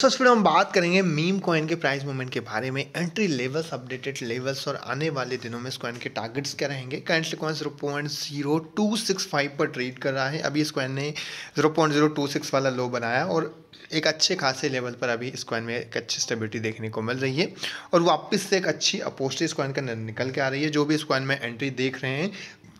तो इस वीडियो हम बात करेंगे मीम कॉइन के प्राइस मूवमेंट के बारे में एंट्री लेवल्स अपडेटेड लेवल्स और आने वाले दिनों में इस कॉइन के टारगेट्स क्या रहेंगे current coin zero point zero two six five पर ट्रेड कर रहा है अभी इस कॉइन ने zero point zero two six वाला लो बनाया और एक अच्छे खासे लेवल पर अभी इस कॉइन में एक अच्छी स्टेबिलिटी देखने को मिल रही है और वापस से एक अच्छी अपोस्टेज कॉइन का निकल के आ रही है जो भी इस कॉइन में एंट्री देख रहे हैं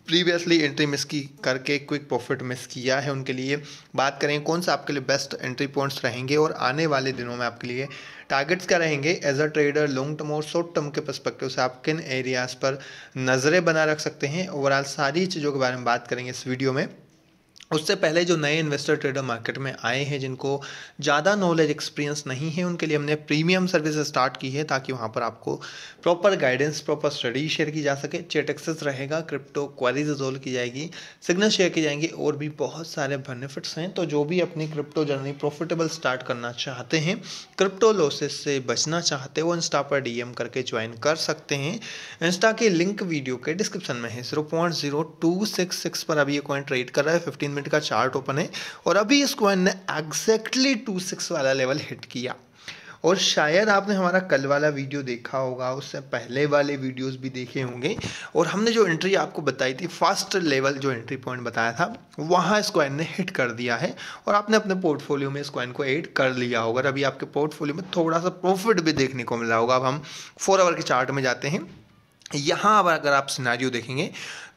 प्रीवियसली एंट्री मिस की करके क्विक प्रॉफिट मिस किया है उनके लिए बात करें कौन सा आपके लिए बेस्ट एंट्री पॉइंट्स रहेंगे और आने वाले दिनों में आपके लिए टारगेट्स क्या रहेंगे as a trader long term और शॉर्ट टर्म के परस्पेक्टिव से आप किन एरियाज़ पर नज़रें बना रख सकते हैं ओवरऑल सारी चीज़ों के बारे में बात करेंगे इस वीडियो में उससे पहले जो नए इन्वेस्टर ट्रेडर मार्केट में आए हैं जिनको ज़्यादा नॉलेज एक्सपीरियंस नहीं है उनके लिए हमने प्रीमियम सर्विस स्टार्ट की है ताकि वहाँ पर आपको proper guidance proper study share की जा सके चेट एक्सेस रहेगा क्रिप्टो क्वारीज रिजोल्व की जाएगी सिग्नल शेयर की जाएंगी और भी बहुत सारे बेनिफिट्स हैं तो जो भी अपनी क्रिप्टो जर्नी प्रॉफिटेबल स्टार्ट करना चाहते हैं क्रिप्टो लॉसेस से बचना चाहते हैं वो इंस्टा पर डी करके ज्वाइन कर सकते हैं इंस्टा की लिंक वीडियो के डिस्क्रिप्शन में है जीरो पर अभी ये कॉइन ट्रेड कर रहा है फिफ्टीन मिनट का चार्ट ओपन है और अभी इस कॉइन ने एग्जैक्टली टू सिक्स वाला लेवल हिट किया और शायद आपने हमारा कल वाला वीडियो देखा होगा उससे पहले वाले वीडियोस भी देखे होंगे और हमने जो एंट्री आपको बताई थी फर्स्ट लेवल जो एंट्री पॉइंट बताया था वहाँ इस क्वाइन ने हिट कर दिया है और आपने अपने पोर्टफोलियो में इस क्वाइन को ऐड कर लिया होगा अभी आपके पोर्टफोलियो में थोड़ा सा प्रॉफिट भी देखने को मिला होगा अब हम फोर आवर के चार्ट में जाते हैं यहाँ अगर आप सिनारियो देखेंगे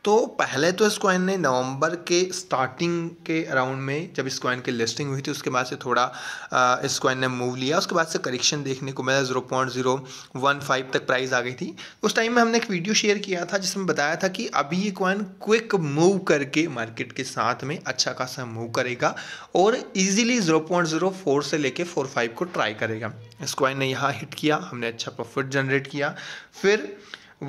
तो पहले तो इस कॉइन ने नवंबर के स्टार्टिंग के अराउंड में जब इस कॉइन की लिस्टिंग हुई थी उसके बाद से थोड़ा इस कॉइन ने मूव लिया उसके बाद से करेक्शन देखने को मिला zero point zero one five तक प्राइस आ गई थी उस टाइम में हमने एक वीडियो शेयर किया था जिसमें बताया था कि अभी ये कॉइन क्विक मूव करके मार्केट के साथ में अच्छा खासा मूव करेगा और easily zero point zero four से लेकर फोर फाइव को ट्राई करेगा इस कॉइन ने यहाँ हिट किया हमने अच्छा प्रॉफिट जनरेट किया फिर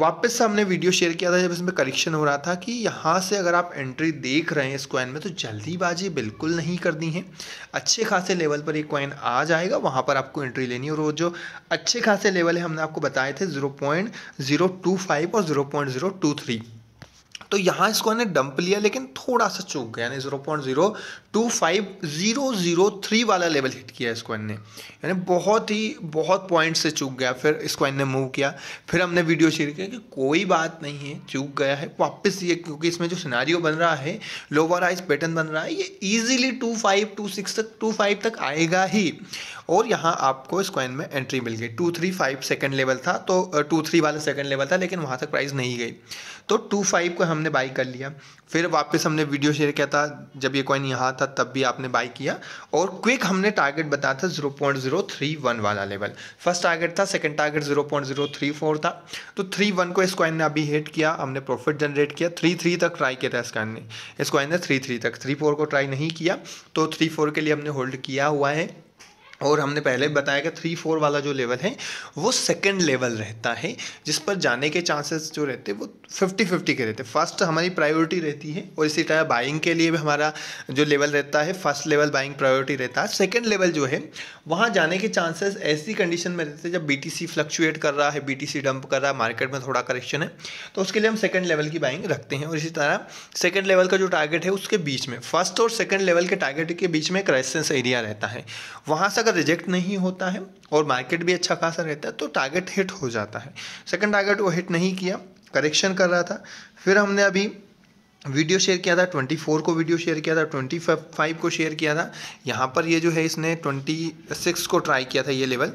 वापस से हमने वीडियो शेयर किया था जब इसमें करेक्शन हो रहा था कि यहाँ से अगर आप एंट्री देख रहे हैं इस कॉइन में तो जल्दीबाजी बिल्कुल नहीं करनी है अच्छे खासे लेवल पर ये कॉइन आ जाएगा वहाँ पर आपको एंट्री लेनी है और वो जो अच्छे खासे लेवल है हमने आपको बताए थे zero point zero two five और zero point zero two three तो यहाँ इसको ने डंप लिया लेकिन थोड़ा सा चूक गया यानी zero point zero two five zero zero three वाला लेवल हिट किया स्क्वान ने यानी बहुत ही बहुत पॉइंट से चूक गया फिर स्क्वान ने मूव किया फिर हमने वीडियो शेयर किया कि कोई बात नहीं है चूक गया है वापस ये क्योंकि इसमें जो सिनारियो बन रहा है लोअर आइज पैटर्न बन रहा है ये easily two five two six तक टू फाइव तक आएगा ही और यहाँ आपको स्क्वान में एंट्री मिल गई two three five second level था तो टू थ्री वाला सेकेंड लेवल था लेकिन वहाँ तक प्राइस नहीं गई तो टू फाइव को हमने बाई कर लिया फिर वापस हमने वीडियो शेयर किया था जब ये कॉइन यहाँ था तब भी आपने बाई किया और क्विक हमने टारगेट बताया था 0.031 वाला लेवल फर्स्ट टारगेट था सेकंड टारगेट 0.034 था तो 31 को इस कॉइन ने अभी हिट किया हमने प्रॉफिट जनरेट किया 33 तक ट्राई किया था इस कॉइन ने इस कॉइन ने 33 तक 34 को ट्राई नहीं किया तो 34 के लिए हमने होल्ड किया हुआ है और हमने पहले बताया कि थ्री फोर वाला जो लेवल है वो सेकंड लेवल रहता है जिस पर जाने के चांसेस जो रहते हैं वो फिफ्टी फिफ्टी के रहते हैं फर्स्ट हमारी प्रायोरिटी रहती है और इसी तरह बाइंग के लिए भी हमारा जो लेवल रहता है फर्स्ट लेवल बाइंग प्रायोरिटी रहता है सेकेंड लेवल जो है वहाँ जाने के चांसेस ऐसी कंडीशन में रहते हैं जब बी फ्लक्चुएट कर रहा है बी डंप कर रहा है मार्केट में थोड़ा करेक्शन है तो उसके लिए हम सेकेंड लेवल की बाइंग रखते हैं और इसी तरह सेकेंड लेवल का जो टारगेट है उसके बीच में फर्स्ट और सेकेंड लेवल के टारगेट के बीच में क्राइसेंस एरिया रहता है वहाँ से अगर रिजेक्ट नहीं होता है और मार्केट भी अच्छा खासा रहता है तो टारगेट हिट हो जाता है सेकंड टारगेट वो हिट नहीं किया करेक्शन कर रहा था फिर हमने अभी वीडियो शेयर किया था 24 को वीडियो शेयर किया था 25 को शेयर किया था यहाँ पर ये जो है इसने 26 को ट्राई किया था ये लेवल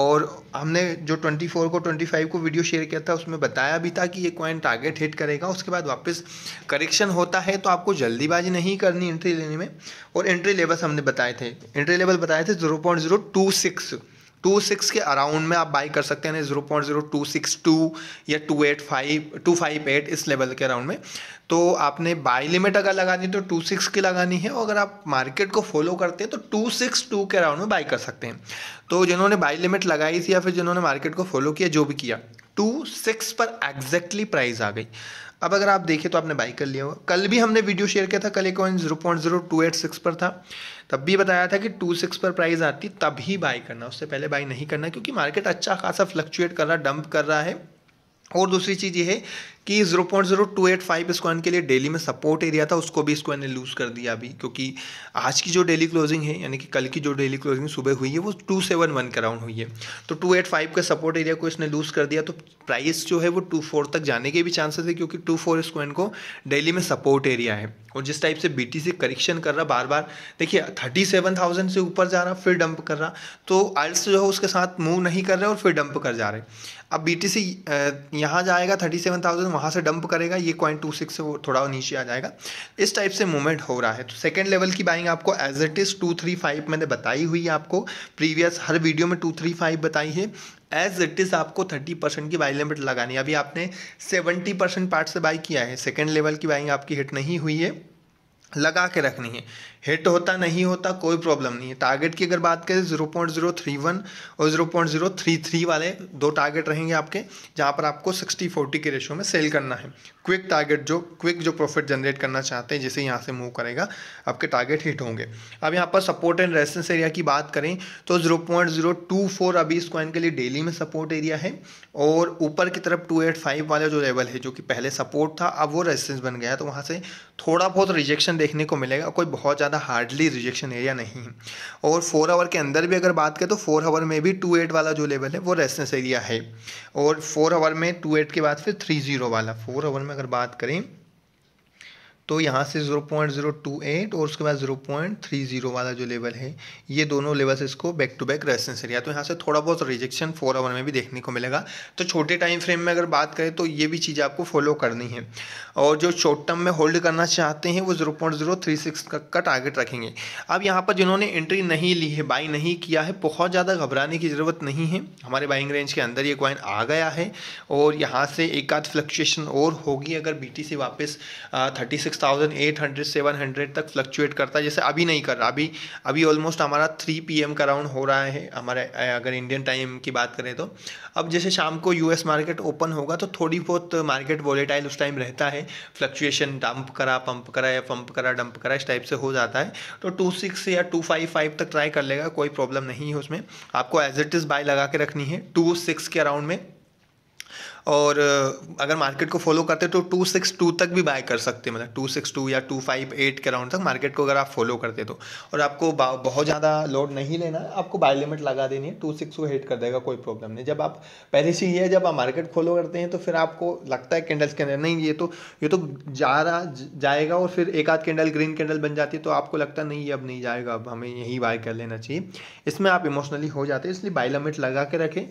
और हमने जो 24 को 25 को वीडियो शेयर किया था उसमें बताया भी था कि ये कॉइन टारगेट हिट करेगा उसके बाद वापस करेक्शन होता है तो आपको जल्दीबाजी नहीं करनी एंट्री लेने में और एंट्री लेवल्स हमने बताए थे एंट्री लेवल बताए थे ज़ीरो टू सिक्स के अराउंड में आप बाई कर सकते हैं zero point zero two six two या two eight five two five eight इस लेवल के अराउंड में तो आपने बाई लिमिट अगर लगानी है तो टू सिक्स की लगानी है और अगर आप मार्केट को फॉलो करते हैं तो टू सिक्स टू के अराउंड में बाई कर सकते हैं तो जिन्होंने बाई लिमिट लगाई थी या फिर जिन्होंने मार्केट को फॉलो किया जो भी किया टू सिक्स पर एग्जैक्टली प्राइस आ गई अब अगर आप देखें तो आपने बाई कर लिया होगा कल भी हमने वीडियो शेयर किया था कल एक coin zero point zero two eight six पर था तब भी बताया था कि टू सिक्स पर प्राइस आती तभी बाई करना उससे पहले बाई नहीं करना क्योंकि मार्केट अच्छा खासा फ्लक्चुएट कर रहा डंप कर रहा है और दूसरी चीज़ ये है कि zero point zero two eight five स्क्वाइन के लिए डेली में सपोर्ट एरिया था उसको भी स्क्वाइन ने लूज़ कर दिया अभी क्योंकि आज की जो डेली क्लोजिंग है यानी कि कल की जो डेली क्लोजिंग सुबह हुई है वो टू सेवन वन के राउंड हुई है तो टू एट फाइव का सपोर्ट एरिया को इसने लूज़ कर दिया तो प्राइस जो है वो टू फोर तक जाने के भी चांसेस है क्योंकि टू फोर स्क्वाइन को डेली में सपोर्ट एरिया है और जिस टाइप से बी करेक्शन कर रहा बार बार देखिए थर्टी सेवन थाउजेंड से ऊपर जा रहा फिर डंप कर रहा तो आइल्स जो है उसके साथ मूव नहीं कर रहे और फिर डंप कर जा रहे अब बी टी सी यहाँ जाएगा थर्टी सेवन थाउजेंड वहाँ से डंप करेगा ये कॉइन टू सिक्स से वो थोड़ा नीचे आ जाएगा इस टाइप से मूवमेंट हो रहा है तो सेकेंड लेवल की बाइंग आपको as it is two three five मैंने बताई हुई है आपको प्रीवियस हर वीडियो में टू थ्री फाइव बताई है एज इट इज़ आपको थर्टी परसेंट की बाई लिमिट लगानी है अभी आपने सेवेंटी परसेंट पार्ट से बाई किया है सेकेंड लेवल की बाइंग आपकी हिट नहीं हुई है लगा के रखनी है हिट होता नहीं होता कोई प्रॉब्लम नहीं है टारगेट की अगर बात करें zero point zero three one और zero point zero three three वाले दो टारगेट रहेंगे आपके जहाँ पर आपको सिक्सटी फोर्टी के रेशो में सेल करना है क्विक टारगेट जो क्विक जो प्रॉफिट जनरेट करना चाहते हैं जिसे यहाँ से मूव करेगा आपके टारगेट हिट होंगे अब यहाँ पर सपोर्ट एंड रेजिस्टेंस एरिया की बात करें तो zero point zero two four अभी इस कॉइन के लिए डेली में सपोर्ट एरिया है और ऊपर की तरफ टू एट फाइव वाला जो लेवल है जो कि पहले सपोर्ट था अब वो रेजिस्टेंस बन गया तो वहाँ से थोड़ा बहुत रिजेक्शन देखने को मिलेगा कोई बहुत ज़्यादा हार्डली रिजेक्शन एरिया नहीं है और फोर आवर के अंदर भी अगर बात करें तो फोर आवर में भी टू एट वाला जो लेवल है वो रेसनेस एरिया है और फोर आवर में टू एट के बाद फिर थ्री जीरो वाला फोर आवर में अगर बात करें तो यहाँ से 0.028 और उसके बाद 0.30 वाला जो लेवल है ये दोनों लेवल्स इसको back to back resistance area तो यहाँ से थोड़ा बहुत रिजेक्शन फोर आवर में भी देखने को मिलेगा तो छोटे टाइम फ्रेम में अगर बात करें तो ये भी चीज़ आपको फॉलो करनी है और जो शॉर्ट टर्म में होल्ड करना चाहते हैं वो जीरो का, का टारगेट रखेंगे अब यहाँ पर जिन्होंने एंट्री नहीं ली है बाई नहीं किया है बहुत ज़्यादा घबराने की ज़रूरत नहीं है हमारे बाइंग रेंज के अंदर ये क्वाइन आ गया है और यहाँ से एक आध फ्लक्चुएशन और होगी अगर बी टी वापस thirty six six thousand eight hundred seven hundred तक फ्लक्चुएट करता है जैसे अभी नहीं कर रहा अभी अभी ऑलमोस्ट हमारा थ्री पी एम का राउंड हो रहा है हमारे अगर इंडियन टाइम की बात करें तो अब जैसे शाम को यू एस मार्केट ओपन होगा तो थोड़ी बहुत मार्केट वॉलेटाइल उस टाइम रहता है फ्लक्चुएशन डंप करा पंप करा या पंप करा डंप करा इस टाइप से हो जाता है तो टू सिक्स या टू फाइव फाइव तक ट्राई कर लेगा कोई प्रॉब्लम नहीं है उसमें आपको एज इट इज़ बाय लगा के रखनी है टू सिक्स के अराउंड में और अगर मार्केट को फॉलो करते तो टू सिक्स टू तक भी बाय कर सकते हैं मतलब टू सिक्स टू या टू फाइव एट के राउंड तक मार्केट को अगर आप फॉलो करते तो और आपको बहुत ज़्यादा लोड नहीं लेना आपको बाय लिमिट लगा देनी है टू सिक्स को हेट कर देगा कोई प्रॉब्लम नहीं जब आप पहले से ये है जब आप मार्केट फॉलो करते हैं तो फिर आपको लगता है कैंडल्स के अंदर नहीं ये तो ये तो जा रहा जाएगा और फिर एक आध कैंडल ग्रीन कैंडल बन जाती है तो आपको लगता नहीं ये अब नहीं जाएगा अब हमें यही बाय कर लेना चाहिए इसमें आप इमोशनली हो जाते हैं इसलिए बाय लिमिट लगा के रखें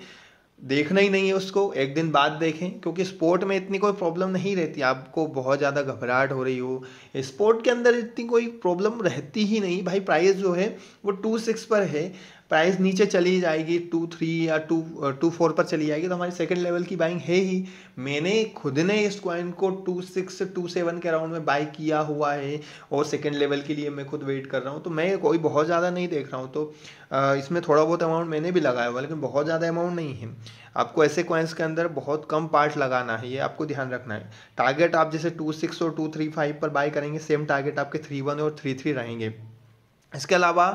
देखना ही नहीं है उसको एक दिन बाद देखें क्योंकि स्पोर्ट में इतनी कोई प्रॉब्लम नहीं रहती आपको बहुत ज़्यादा घबराहट हो रही हो स्पोर्ट के अंदर इतनी कोई प्रॉब्लम रहती ही नहीं भाई प्राइस जो है वो टू सिक्स पर है प्राइस नीचे चली जाएगी टू थ्री या टू टू फोर पर चली जाएगी तो हमारी सेकेंड लेवल की बाइंग है ही मैंने खुद ने इस क्वाइन को टू सिक्स टू सेवन के अराउंड में बाई किया हुआ है और सेकेंड लेवल के लिए मैं खुद वेट कर रहा हूँ तो मैं कोई बहुत ज़्यादा नहीं देख रहा हूँ तो uh, इसमें थोड़ा बहुत अमाउंट मैंने भी लगाया हुआ लेकिन बहुत ज़्यादा अमाउंट नहीं है आपको ऐसे क्वाइंस के अंदर बहुत कम पार्ट लगाना है ये आपको ध्यान रखना है टारगेट आप जैसे टू सिक्स और टू थ्री फाइव पर बाई करेंगे सेम टारगेट आपके थ्री वन और थ्री थ्री रहेंगे इसके अलावा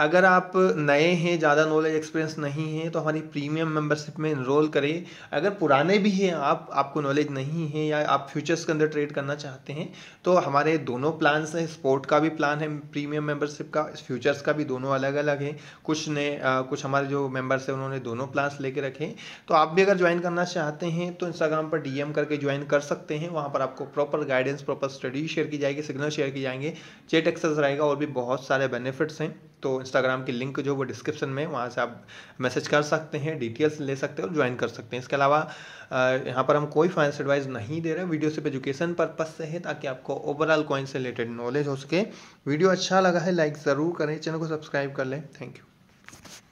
अगर आप नए हैं ज़्यादा नॉलेज एक्सपीरियंस नहीं है तो हमारी प्रीमियम मेंबरशिप में इनरोल करें अगर पुराने भी हैं आप आपको नॉलेज नहीं है या आप फ्यूचर्स के अंदर ट्रेड करना चाहते हैं तो हमारे दोनों प्लान्स हैं स्पोर्ट का भी प्लान है प्रीमियम मेंबरशिप का फ्यूचर्स का भी दोनों अलग अलग हैं कुछ ने कुछ हमारे जो मेम्बर्स हैं उन्होंने दोनों प्लान्स लेके रखे तो आप भी अगर ज्वाइन करना चाहते हैं तो इंस्टाग्राम पर एम करके ज्वाइन कर सकते हैं वहाँ पर आपको proper guidance proper study share की जाएगी सिग्नल शेयर की जाएंगे चेट एक्सेस e रहेगा और भी बहुत सारे बेनिफिट्स हैं तो इंस्टाग्राम की लिंक जो वो डिस्क्रिप्शन में वहाँ से आप मैसेज कर सकते हैं डिटेल्स ले सकते हैं और ज्वाइन कर सकते हैं इसके अलावा यहाँ पर हम कोई फाइनेंस एडवाइस नहीं दे रहे वीडियो सिर्फ एजुकेशन पर्पज से है ताकि आपको ओवरऑल कॉइन से रिलेटेड नॉलेज हो सके वीडियो अच्छा लगा है लाइक ज़रूर करें चैनल को सब्सक्राइब कर लें थैंक यू